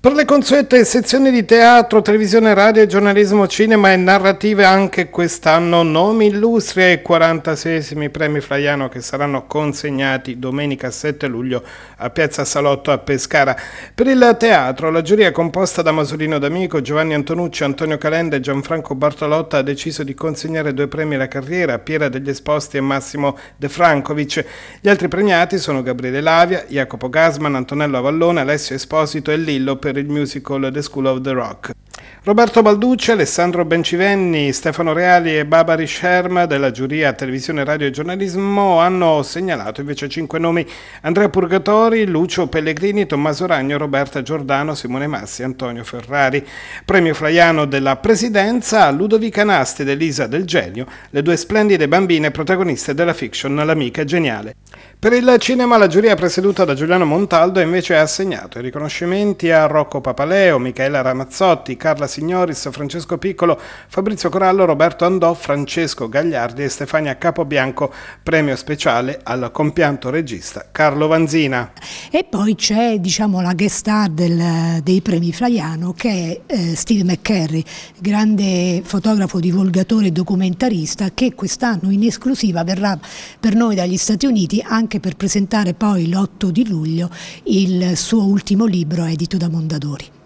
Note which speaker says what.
Speaker 1: Per le consuete sezioni di teatro, televisione, radio, giornalismo, cinema e narrative anche quest'anno nomi illustri ai 46 premi Flaiano che saranno consegnati domenica 7 luglio a Piazza Salotto a Pescara. Per il teatro la giuria composta da Masolino D'Amico, Giovanni Antonucci, Antonio Calenda e Gianfranco Bartolotta ha deciso di consegnare due premi alla carriera Piera degli Esposti e Massimo De Francovic. Gli altri premiati sono Gabriele Lavia, Jacopo Gasman, Antonello Avallone, Alessio Esposito e Lillo per favorite musical The School of the Rock. Roberto Balducci, Alessandro Bencivenni, Stefano Reali e Babari Scherm della giuria Televisione, Radio e Giornalismo hanno segnalato invece cinque nomi. Andrea Purgatori, Lucio Pellegrini, Tommaso Ragno, Roberta Giordano, Simone Massi, Antonio Ferrari. Premio Flaiano della Presidenza Ludovica Nasti ed Elisa Del Genio, le due splendide bambine protagoniste della fiction L'amica geniale. Per il cinema la giuria presieduta da Giuliano Montaldo invece ha assegnato i riconoscimenti a Rocco Papaleo, Michaela Ramazzotti, Carla Signoris, Francesco Piccolo, Fabrizio Corallo, Roberto Andò, Francesco Gagliardi e Stefania Capobianco, premio speciale al compianto regista Carlo Vanzina.
Speaker 2: E poi c'è diciamo, la guest star del, dei premi Fraiano che è eh, Steve McCurry, grande fotografo, divulgatore e documentarista che quest'anno in esclusiva verrà per noi dagli Stati Uniti anche per presentare poi l'8 di luglio il suo ultimo libro edito da Mondadori.